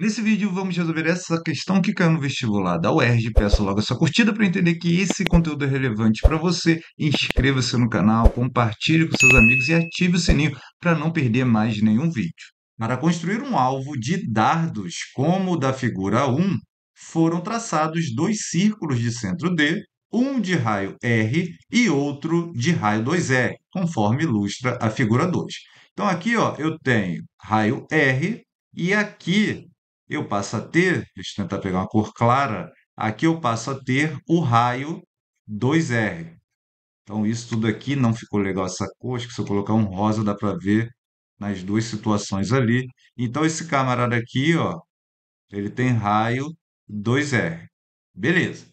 Nesse vídeo vamos resolver essa questão que caiu no vestibular da UERJ. Peço logo a sua curtida para entender que esse conteúdo é relevante para você. Inscreva-se no canal, compartilhe com seus amigos e ative o sininho para não perder mais nenhum vídeo. Para construir um alvo de dardos como o da figura 1, foram traçados dois círculos de centro D, um de raio R e outro de raio 2R, conforme ilustra a figura 2. Então aqui ó, eu tenho raio R e aqui eu passo a ter, deixa eu tentar pegar uma cor clara, aqui eu passo a ter o raio 2R. Então, isso tudo aqui não ficou legal essa cor, acho que se eu colocar um rosa dá para ver nas duas situações ali. Então, esse camarada aqui, ó, ele tem raio 2R. Beleza.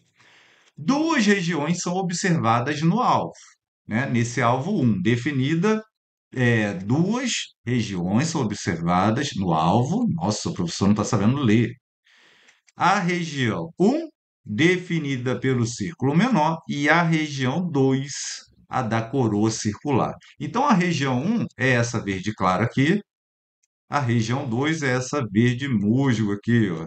Duas regiões são observadas no alvo, né? nesse alvo 1, definida é, duas regiões são observadas no alvo. Nossa, o professor não está sabendo ler. A região 1, definida pelo círculo menor, e a região 2, a da coroa circular. Então, a região 1 é essa verde clara aqui. A região 2 é essa verde musgo aqui, ó.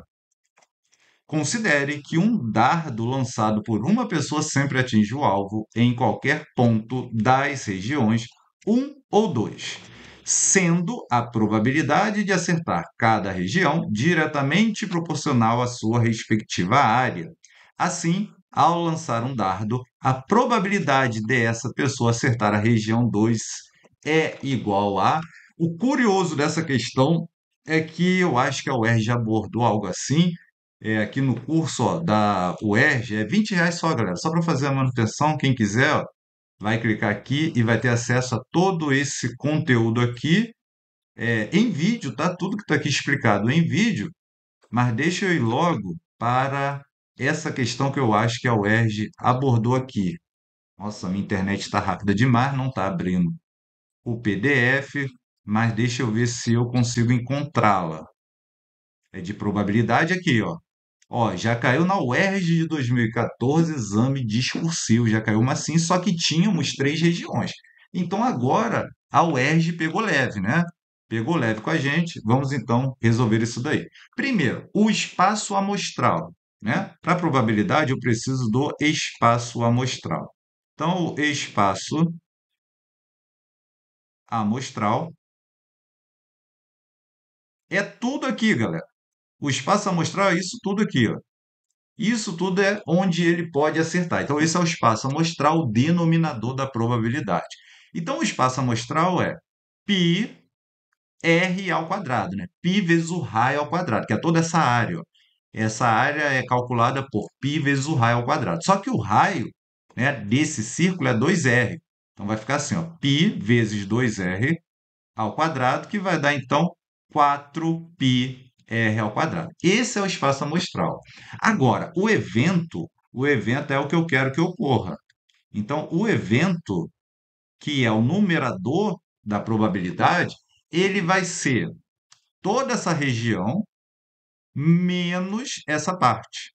Considere que um dardo lançado por uma pessoa sempre atinge o alvo em qualquer ponto das regiões um ou dois, sendo a probabilidade de acertar cada região diretamente proporcional à sua respectiva área. Assim, ao lançar um dardo, a probabilidade dessa pessoa acertar a região 2 é igual a. O curioso dessa questão é que eu acho que a UERJ abordou algo assim. É, aqui no curso ó, da UERJ, é 20 reais só, galera. Só para fazer a manutenção, quem quiser, ó, vai clicar aqui e vai ter acesso a todo esse conteúdo aqui é, em vídeo, tá? Tudo que está aqui explicado em vídeo, mas deixa eu ir logo para essa questão que eu acho que a UERJ abordou aqui. Nossa, minha internet está rápida demais, não está abrindo o PDF, mas deixa eu ver se eu consigo encontrá-la. É de probabilidade aqui, ó. Ó, já caiu na UERJ de 2014, exame discursivo, já caiu, mas sim, só que tínhamos três regiões. Então agora a UERJ pegou leve, né? Pegou leve com a gente, vamos então resolver isso daí. Primeiro, o espaço amostral. Né? Para probabilidade, eu preciso do espaço amostral. Então, o espaço amostral é tudo aqui, galera. O espaço amostral é isso tudo aqui. Ó. Isso tudo é onde ele pode acertar. Então, esse é o espaço amostral, o denominador da probabilidade. Então, o espaço amostral é π r ao quadrado, né? π vezes o raio ao quadrado, que é toda essa área. Ó. Essa área é calculada por π vezes o raio ao quadrado. Só que o raio né, desse círculo é 2r. Então, vai ficar assim, ó, π vezes 2r ao quadrado, que vai dar, então, 4π é, real quadrado. Esse é o espaço amostral. Agora, o evento, o evento é o que eu quero que ocorra. Então, o evento, que é o numerador da probabilidade, ele vai ser toda essa região menos essa parte.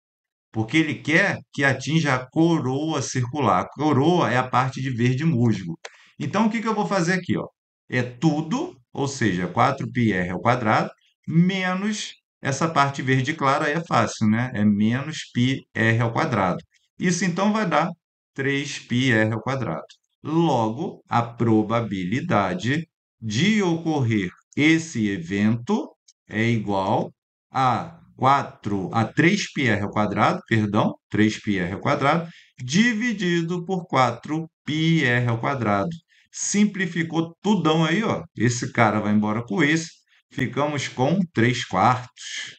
Porque ele quer que atinja a coroa circular. A coroa é a parte de verde musgo. Então, o que, que eu vou fazer aqui? Ó? É tudo, ou seja, 4πr ao quadrado, menos essa parte verde clara é fácil, né? É menos πr ao quadrado. Isso então vai dar 3πr ao quadrado. Logo, a probabilidade de ocorrer esse evento é igual a 4 a 3πr ao quadrado, perdão, 3πr ao quadrado dividido por 4πr ao quadrado. Simplificou tudão aí, ó. Esse cara vai embora com esse Ficamos com 3 quartos.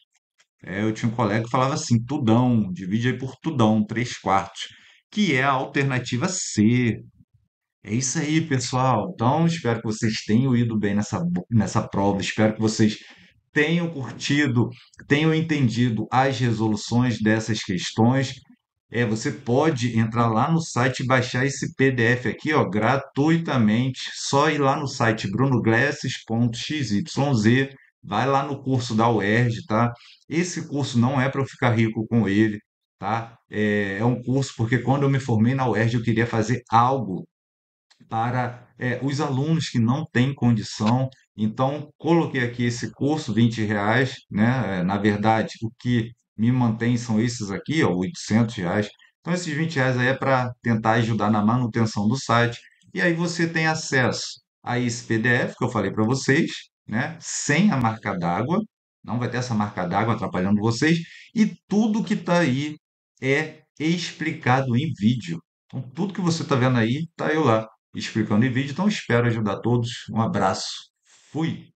É, eu tinha um colega que falava assim: tudão, divide aí por tudão, 3 quartos, que é a alternativa C. É isso aí, pessoal. Então, espero que vocês tenham ido bem nessa, nessa prova. Espero que vocês tenham curtido, tenham entendido as resoluções dessas questões é, você pode entrar lá no site e baixar esse PDF aqui, ó, gratuitamente. Só ir lá no site brunoglasses.xyz, vai lá no curso da UERJ, tá? Esse curso não é para eu ficar rico com ele, tá? É, é, um curso porque quando eu me formei na UERJ eu queria fazer algo para é, os alunos que não têm condição. Então, coloquei aqui esse curso, 20 reais, né? É, na verdade, o que me mantém são esses aqui, ó, 800 reais. Então, esses 20 reais aí é para tentar ajudar na manutenção do site. E aí você tem acesso a esse PDF que eu falei para vocês, né? sem a marca d'água. Não vai ter essa marca d'água atrapalhando vocês. E tudo que está aí é explicado em vídeo. Então, tudo que você está vendo aí, está eu lá explicando em vídeo. Então, espero ajudar todos. Um abraço. Fui!